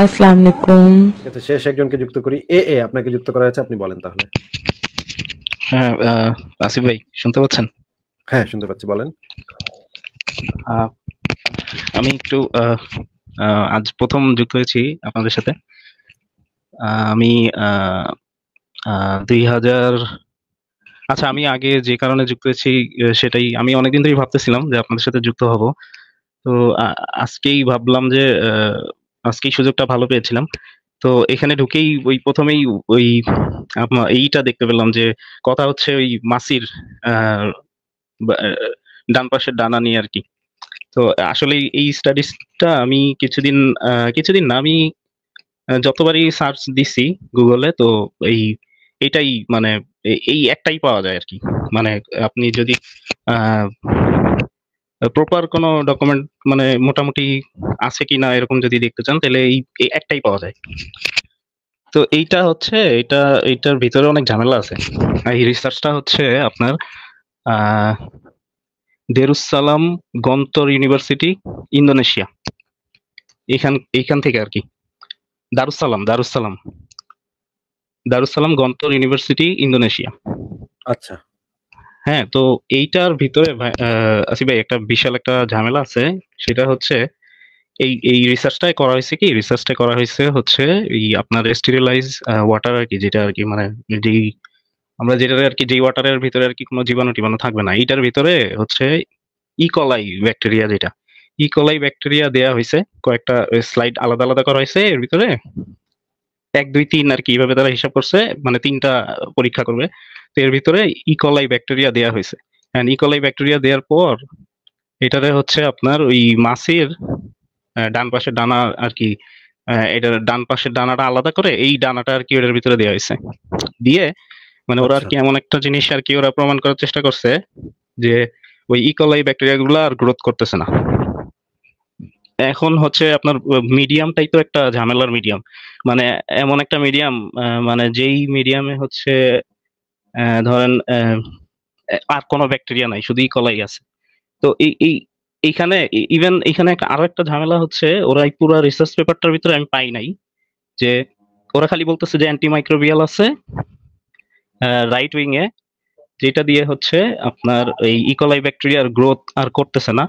আসসালামু আলাইকুম এতে শেষ একজনকে যুক্ত করি এ এ আপনাকে যুক্ত করা হয়েছে আপনি বলেন তাহলে হ্যাঁ আসিফ ভাই শুনতে পাচ্ছেন হ্যাঁ শুনতে পাচ্ছি বলেন আমি একটু আজ প্রথম যুক্ত হয়েছি আপনাদের সাথে আমি দুই হাজার আচ্ছা আমি আগে যে কারণে যুক্ত হয়েছি সেটাই আমি অনেকদিন ধরেই ভাবতেছিলাম যে আপনাদের সাথে যুক্ত হব তো আজকেই ভাবলাম যে আজকেই সুযোগটা ভালো পেয়েছিলাম তো এখানে ঢুকেই ওই প্রথমেই ওই এইটা দেখতে পেলাম যে কথা হচ্ছে ওই মাসির ডান পাশের ডানা নিয়ে আর কি তো আসলে এই স্টাডিজটা আমি কিছুদিন কিছুদিন না আমি যতবারই সার্চ দিছি গুগলে তো এই এটাই মানে এই একটাই পাওয়া যায় আর কি মানে আপনি যদি প্রপার কোনো ডকুমেন্ট মানে মোটামুটি আছে কি না এরকম যদি দেখতে চান তাহলে এই একটাই পাওয়া যায় তো এইটা হচ্ছে এটা এইটার ভিতরে অনেক ঝামেলা আছে এই রিসার্চটা হচ্ছে আপনার দেরুসালাম গন্তর ইউনিভার্সিটি ইন্দোনেশিয়া এখান এইখান থেকে আর কি দারুসালাম দারুসালাম দারুসালাম গন্তর ইউনিভার্সিটি ইন্দোনেশিয়া আচ্ছা হ্যাঁ তো এইটার ভিতরে আসি ভাই একটা বিশাল একটা ঝামেলা আছে সেটা হচ্ছে এই এই রিসার্চটাই করা হয়েছে কি রিসার্চটা করা হয়েছে হচ্ছে এই আপনার স্টেরিলাইজ ওয়াটার আর কি যেটা আর কি মানে যেই আমরা যেটা আর কি যেই ওয়াটারের ভিতরে আর কি কোনো জীবাণু টিবাণু থাকবে না এইটার ভিতরে হচ্ছে ইকলাই e. ব্যাকটেরিয়া যেটা ইকলাই e. ব্যাকটেরিয়া দেয়া হয়েছে কয়েকটা স্লাইড আলাদা আলাদা করা হয়েছে এর ভিতরে এক দুই তিন আর কি এইভাবে তারা হিসাব করছে মানে তিনটা পরীক্ষা করবে তো এর ভিতরে ইকলাই ব্যাকটেরিয়া দেওয়া হয়েছে অ্যান্ড ইকলাই ব্যাকটেরিয়া দেওয়ার পর এটারে হচ্ছে আপনার ওই মাছের ডান পাশের ডানা আর কি এটার ডান পাশের ডানাটা আলাদা করে এই ডানাটা আর কি ওটার ভিতরে দেওয়া হয়েছে দিয়ে মানে ওরা আর কি আচ্ছা। এমন একটা জিনিস আর কি ওরা প্রমাণ করার চেষ্টা করছে যে ওই ইকলাই ব্যাকটেরিয়া গুলো আর গ্রোথ করতেছে না এখন হচ্ছে আপনার মিডিয়ামটাই তো একটা ঝামেলার মিডিয়াম মানে এমন একটা মিডিয়াম মানে যেই মিডিয়ামে হচ্ছে ধরেন আর কোনো ব্যাকটেরিয়া নাই শুধুই কলাই আছে তো এই এইখানে ইভেন এখানে আরো একটা ঝামেলা হচ্ছে ওরা এই পুরো রিসার্চ পেপারটার ভিতরে আমি পাই নাই যে ওরা খালি বলতেছে যে অ্যান্টিমাইক্রোবিয়াল আছে রাইট উইং এ যেটা দিয়ে হচ্ছে আপনার এই ইকোলাই ব্যাকটেরিয়ার গ্রোথ আর করতেছে না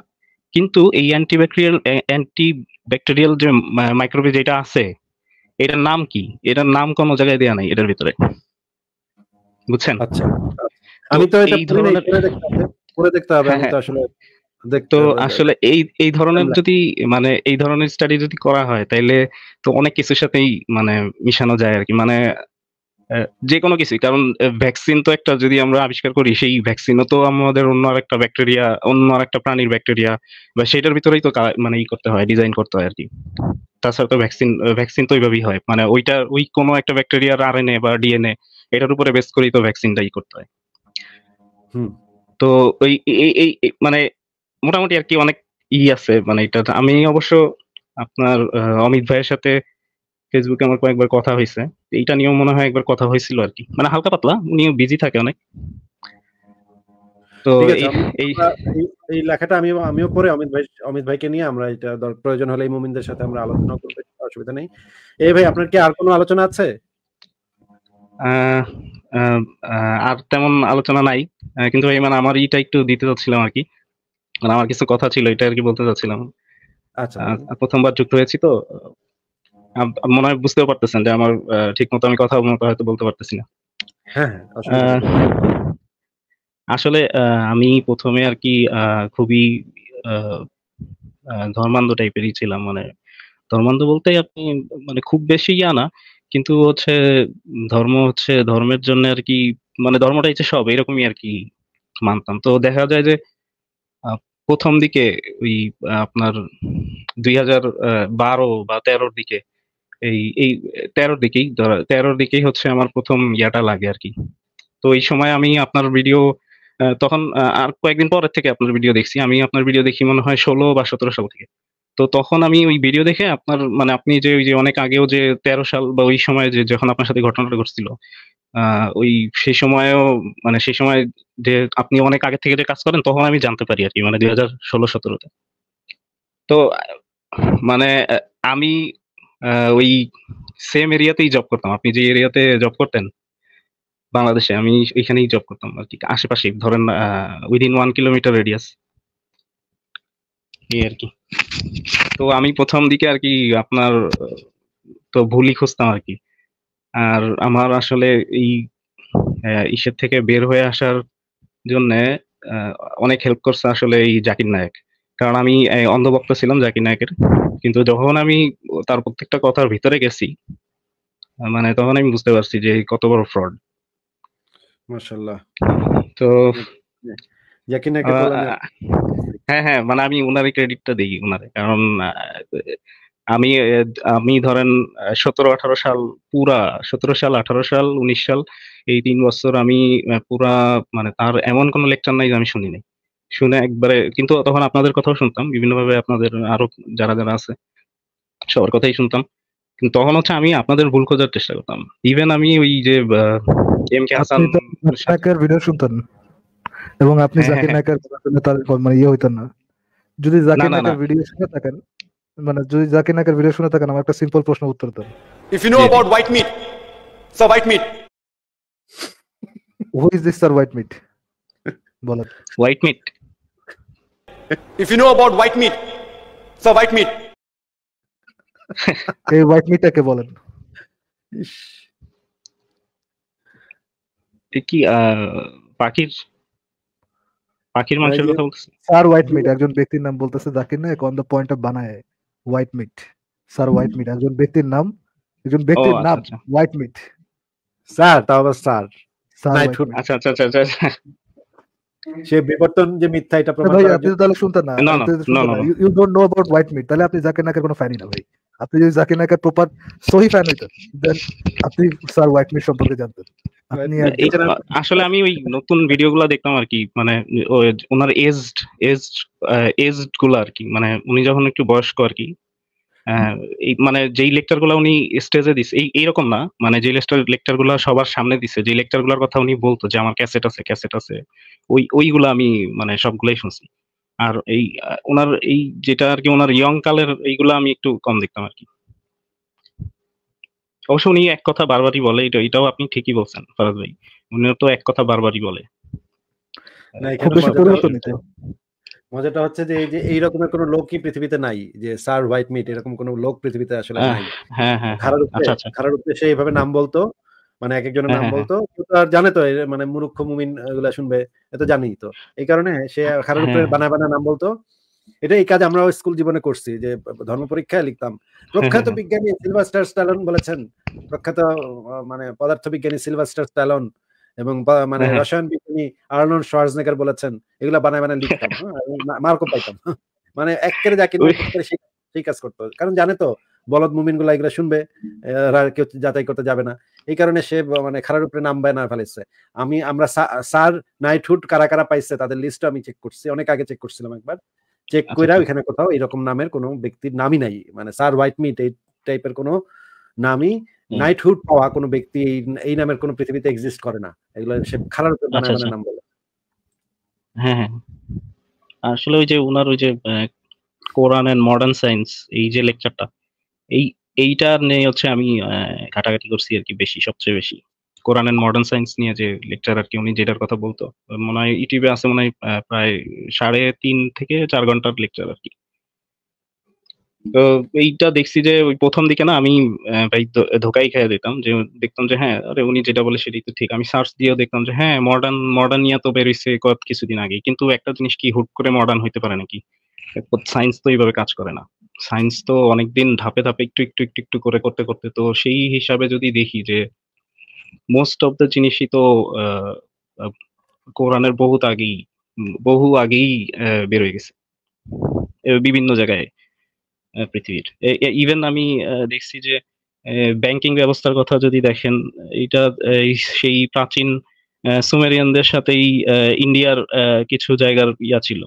কিন্তু এই অ্যান্টিব্যাকটেরিয়াল অ্যান্টিব্যাকটেরিয়াল যে মাইক্রোবে যেটা আছে এটার নাম কি এটার নাম কোনো জায়গায় দেয়া নাই এটার ভিতরে বুঝছেন আচ্ছা আমি তো এই ধরনের পরে দেখতে হবে আমি হ্যাঁ, তো হ্যাঁ। আসলে তো আসলে এই এই ধরনের যদি মানে এই ধরনের স্টাডি যদি করা হয় তাইলে তো অনেক কিছুর সাথেই মানে মিশানো যায় আর কি মানে যে কোনো কিছুই কারণ ভ্যাকসিন তো একটা যদি আমরা আবিষ্কার করি সেই ভ্যাকসিন তো আমাদের অন্য আরেকটা ব্যাকটেরিয়া অন্য একটা প্রাণীর ব্যাকটেরিয়া বা সেটার ভিতরেই তো মানে ই করতে হয় ডিজাইন করতে হয় আর কি তাছাড়া তো ভ্যাকসিন ভ্যাকসিন তো ওইভাবেই হয় মানে ওইটা ওই কোনো একটা ব্যাকটেরিয়ার আরএনএ বা ডিএনএ এটার উপরে বেস করেই তো ভ্যাকসিনটাই ই করতে হয় তো ওই এই মানে মোটামুটি আর কি অনেক ই আছে মানে এটা আমি অবশ্য আপনার অমিত ভাইয়ের সাথে ফেসবুকে আমার কয়েকবার কথা হয়েছে এইটা নিয়েও মনে হয় একবার কথা হয়েছিল আর কি মানে হালকা পাতলা উনিও বিজি থাকে অনেক তো এই এই লেখাটা আমি আমিও পরে অমিত ভাই অমিত ভাইকে নিয়ে আমরা এটা দর প্রয়োজন হলে মুমিনদের সাথে আমরা আলোচনা করতে অসুবিধা নেই এই ভাই আপনার কি আর কোনো আলোচনা আছে আর তেমন আলোচনা নাই কিন্তু এই মানে আমার এটা একটু দিতে চাচ্ছিলাম আর কি মানে আমার কিছু কথা ছিল এটা আর কি বলতে চাচ্ছিলাম আচ্ছা প্রথমবার যুক্ত হয়েছি তো মনে হয় বুঝতেও পারতেছেন যে আমার ঠিক মতো আমি কথা হয়তো বলতে পারতেছি না হ্যাঁ, হ্যাঁ, আসলে আমি প্রথমে আর কি খুবই ধর্মান্ধ টাইপেরই ছিলাম মানে ধর্মান্ধ বলতে আপনি মানে খুব বেশি ইয়া না কিন্তু হচ্ছে ধর্ম হচ্ছে ধর্মের জন্য আর কি মানে ধর্মটা হচ্ছে সব এরকমই আর কি মানতাম তো দেখা যায় যে প্রথম দিকে ওই আপনার দুই হাজার বারো বা তেরোর দিকে এই এই তেরোর দিকেই তেরোর দিকেই হচ্ছে আমার প্রথম ইয়াটা লাগে আর কি তো এই সময় আমি আপনার ভিডিও তখন আর কয়েকদিন পরের থেকে আপনার ভিডিও দেখছি আমি আপনার ভিডিও দেখি মনে হয় ষোলো বা সতেরো সাল থেকে তো তখন আমি ওই ভিডিও দেখে আপনার মানে আপনি যে ওই যে অনেক আগেও যে তেরো সাল বা ওই সময় যে যখন আপনার সাথে ঘটনাটা ঘটছিল ওই সেই সময়ও মানে সেই সময় যে আপনি অনেক আগে থেকে যে কাজ করেন তখন আমি জানতে পারি আর কি মানে দুই হাজার ষোলো সতেরোতে তো মানে আমি ওই সেম এরিয়াতেই জব করতাম আপনি যে এরিয়াতে জব করতেন বাংলাদেশে আমি এখানেই জব করতাম আর কি আশেপাশে ধরেন উইদিন ওয়ান কিলোমিটার রেডিয়াস এই আর কি তো আমি প্রথম দিকে আর কি আপনার তো ভুলই খুঁজতাম আর কি আর আমার আসলে এই ইসের থেকে বের হয়ে আসার জন্য অনেক হেল্প করছে আসলে এই জাকির নায়ক কারণ আমি অন্ধভক্ত ছিলাম জাকির নায়কের কিন্তু যখন আমি তার প্রত্যেকটা কথার ভিতরে গেছি মানে তখন আমি বুঝতে পারছি যে কত বড় ফ্রড মাশাআল্লাহ তো হ্যাঁ হ্যাঁ মানে আমি ওনারই ক্রেডিটটা দিই ওনারে কারণ আমি আমি ধরেন সতেরো আঠারো সাল পুরা সতেরো সাল আঠারো সাল উনিশ সাল এই তিন বছর আমি পুরা মানে তার এমন কোনো লেকচার নাই যে আমি শুনি নাই শুনে একবারে কিন্তু তখন আপনাদের কথাও শুনতাম বিভিন্নভাবে আপনাদের আরো যারা যারা আছে সবার কথাই শুনতাম কিন্তু তখন হচ্ছে আমি আপনাদের ভুল খোঁজার চেষ্টা করতাম ইভেন আমি ওই যে এম কে হাসান ভিডিও শুনতেন এবং আপনি হ্যাঁ, জাকির হ্যাঁ, হ্যাঁ। নায়কের তার মানে ইয়ে হইতেন না যদি জাকির নায়কের ভিডিও শুনে থাকেন মানে যদি জাকির নায়কের ভিডিও শুনে থাকেন আমার একটা সিম্পল প্রশ্ন উত্তর দেন if you know about white meat sir white meat who is this sir white meat বলেন white meat if you know about white meat so white meat এই হোয়াইট মিটটাকে বলেন কি পাখির পাখির মাংসের কথা বলতেছেন স্যার হোয়াইট মিট একজন ব্যক্তির নাম বলতেছে Zakir Naik on the point of বানায় white meat sir white meat একজন ব্যক্তির নাম একজন ব্যক্তির আচ্ছা, নাম হোয়াইট আচ্ছা। মিট স্যার তাও আবার স্যার আচ্ছা আচ্ছা আচ্ছা, আচ্ছা। সে বিবর্তন যে মিথ্যা এটা প্রমাণ ভাই আপনি তাহলে শুনতেন না you don't know about white meat তাহলে আপনি জাকির নাকের কোনো ফ্যানই না ভাই আপনি যদি জাকির নাকের প্রপার সহি ফ্যান হইতেন দেন আপনি স্যার হোয়াইট মিট সম্পর্কে জানতেন আসলে আমি ওই নতুন ভিডিও গুলা দেখতাম আর কি মানে ওনার এজড এজড এজড গুলা আর কি মানে উনি যখন একটু বয়স্ক আর কি হ্যাঁ, এই মানে যেই গুলা উনি স্টেজে দিছে এই এইরকম না মানে যে লেকচার গুলা সবার সামনে দিছে যে লেকচারগুলোর কথা উনি বলতো যে আমার ক্যাসেট আছে ক্যাসেট আছে ওই ওইগুলো আমি মানে সবগুলাই শুনছি আর এই ওনার এই যেটা আর কি ওনার ইয়ং কালের এইগুলো আমি একটু কম দেখতাম আর কি অবশ্য উনি এক কথা বারবারই বলে এটা এটাও আপনি ঠিকই বলছেন ফরাজ ভাই উনিও তো এক কথা বারবারই বলে খুব বেশি পরিবর্তন মজাটা হচ্ছে যে এই যে এই রকমের কোনো লোকই পৃথিবীতে নাই যে স্যার হোয়াইট মিট এরকম কোনো লোক পৃথিবীতে আসলে নাই খারার খারাপ খারার সে এইভাবে নাম বলতো মানে এক একজনের হ্যাঁ, নাম হ্যাঁ। বলতো আর জানে তো মানে মুরুক্ষ মুমিন এগুলা শুনবে এত জানি তো এই কারণে সে খারার উপরে হ্যাঁ। বানায় বানায় নাম বলতো এটা এই কাজ আমরা স্কুল জীবনে করছি যে ধর্ম পরীক্ষায় লিখতাম প্রখ্যাত বিজ্ঞানী সিলভাস্টার স্ট্যালন বলেছেন প্রখ্যাত মানে পদার্থ বিজ্ঞানী সিলভাস্টার স্ট্যালন এবং মানে রসায়ন হ্যাঁ, হ্যাঁ। বিজ্ঞানী আর্নন শোয়ার্জনেগার বলেছেন এগুলো বানায় বানায় লিখতাম হ্যাঁ, মার্কও পাইতাম মানে এক একেবারে যাকে সেই কাজ করতো কারণ জানে তো বলদ মুমিন গুলা এগুলো শুনবে কেউ যাচাই করতে যাবে না এই কারণে সে মানে খারাপ উপরে নাম বায় না ফেলেছে আমি আমরা স্যার নাইটহুড কারা কারা পাইছে তাদের লিস্ট আমি চেক করছি অনেক আগে চেক করছিলাম একবার চেক আচ্ছা, করে আচ্ছা। এখানে কোথাও এরকম নামের কোনো ব্যক্তির নামই নাই মানে স্যার হোয়াইট মিট এই টাইপের কোনো নামই নাইটহুড পাওয়া কোনো ব্যক্তি এই নামের কোনো পৃথিবীতে এক্সিস্ট করে না এগুলো সে খারাপ আচ্ছা, বানায় আচ্ছা। নাম বলে হ্যাঁ হ্যাঁ আসলে ওই যে ওনার ওই যে কোরআন এন্ড মডার্ন সায়েন্স এই যে লেকচারটা এই এইটার নিয়ে হচ্ছে আমি ঘাটাঘাটি করছি আর কি বেশি সবচেয়ে বেশি কোরআন এন্ড মডার্ন সায়েন্স নিয়ে যে লেকচার আর কি উনি যেটার কথা বলতো মনে হয় ইউটিউবে আছে মনে হয় প্রায় সাড়ে তিন থেকে চার ঘন্টার লেকচার আর কি তো এইটা দেখছি যে ওই প্রথম দিকে না আমি ধোকাই খেয়ে দিতাম যে দেখতাম যে হ্যাঁ আরে উনি যেটা বলে সেটাই তো ঠিক আমি সার্চ দিয়েও দেখতাম যে হ্যাঁ মডার্ন মডার্ন ইয়া তো বেরোইছে কয়েক কিছুদিন আগে কিন্তু একটা জিনিস কি হুট করে মডার্ন হইতে পারে নাকি সায়েন্স তো এইভাবে কাজ করে না সায়েন্স তো অনেকদিন ধাপে ধাপে একটু একটু একটু একটু করে করতে করতে তো সেই হিসাবে যদি দেখি যে মোস্ট অফ দ্য জিনিসই তো কোরআনের বহুত আগেই বহু আগেই বেরোয় গেছে বিভিন্ন জায়গায় পৃথিবীর ইভেন আমি দেখছি যে ব্যাংকিং ব্যবস্থার কথা যদি দেখেন এটা সেই প্রাচীন সুমেরিয়ানদের সাথেই ইন্ডিয়ার কিছু জায়গার ইয়া ছিল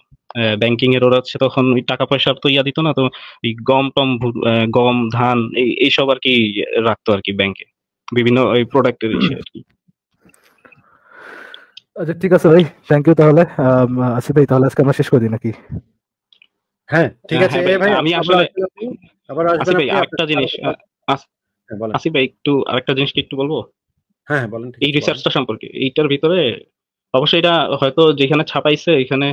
ব্যাংকিং এর ওরা তখন ওই টাকা পয়সার তো ইয়া দিত না তো ওই গম টম গম ধান এইসব আর কি রাখতো আর কি ব্যাংকে বিভিন্ন ওই প্রোডাক্টের আর কি আচ্ছা ঠিক আছে ভাই থ্যাংক ইউ তাহলে আচ্ছা ভাই তাহলে আজকে আমরা শেষ করে দিই নাকি হ্যাঁ ঠিক হ্যাঁ, আছে হ্যাঁ, আরেকটা জিনিস একটু বলবো হ্যাঁ, এই রিসার্চটা সম্পর্কে এইটার ভিতরে অবশ্যই এটা হয়তো যেখানে ছাপাইছে এখানে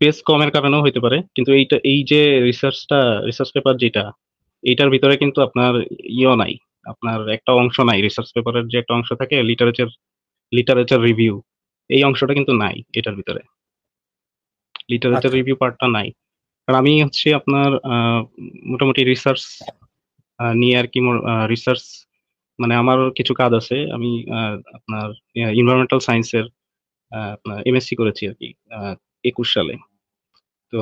পেজ কমের কারণেও হইতে পারে কিন্তু এইটা এই যে রিসার্চটা রিসার্চ পেপার যেটা এইটার ভিতরে কিন্তু আপনার ইও নাই আপনার একটা অংশ নাই রিসার্চ পেপারের যে একটা অংশ থাকে লিটারেচার লিটারেচার রিভিউ এই অংশটা কিন্তু নাই এটার ভিতরে লিটারেচার রিভিউ পার্টটা নাই আর আমি হচ্ছে আপনার মোটামুটি রিসার্চ নিয়ে আর কি রিসার্চ মানে আমার কিছু কাজ আছে আমি আপনার ইনভারমেন্টাল সায়েন্সের আপনার এমএসসি করেছি আর কি একুশ সালে তো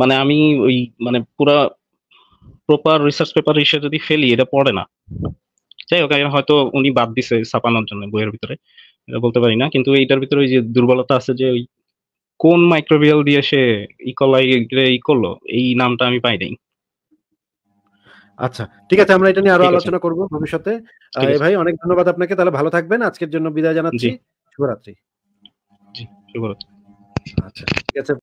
মানে আমি ওই মানে পুরা প্রপার রিসার্চ পেপার হিসেবে যদি ফেলি এটা পড়ে না যাই হোক হয়তো উনি বাদ দিছে ছাপানোর জন্য বইয়ের ভিতরে এটা বলতে পারি না কিন্তু এইটার ভিতরে ওই যে দুর্বলতা আছে যে ওই কোন মাইক্রোবিয়াল দিয়ে সে ইকোলাই e. ই করলো এই নামটা আমি পাই নাই আচ্ছা ঠিক আছে আমরা এটা নিয়ে আরো আলোচনা করব ভবিষ্যতে ভাই অনেক ধন্যবাদ আপনাকে তাহলে ভালো থাকবেন আজকের জন্য বিদায় জানাচ্ছি শুভরাত্রি জি শুভরাত্রি আচ্ছা ঠিক আছে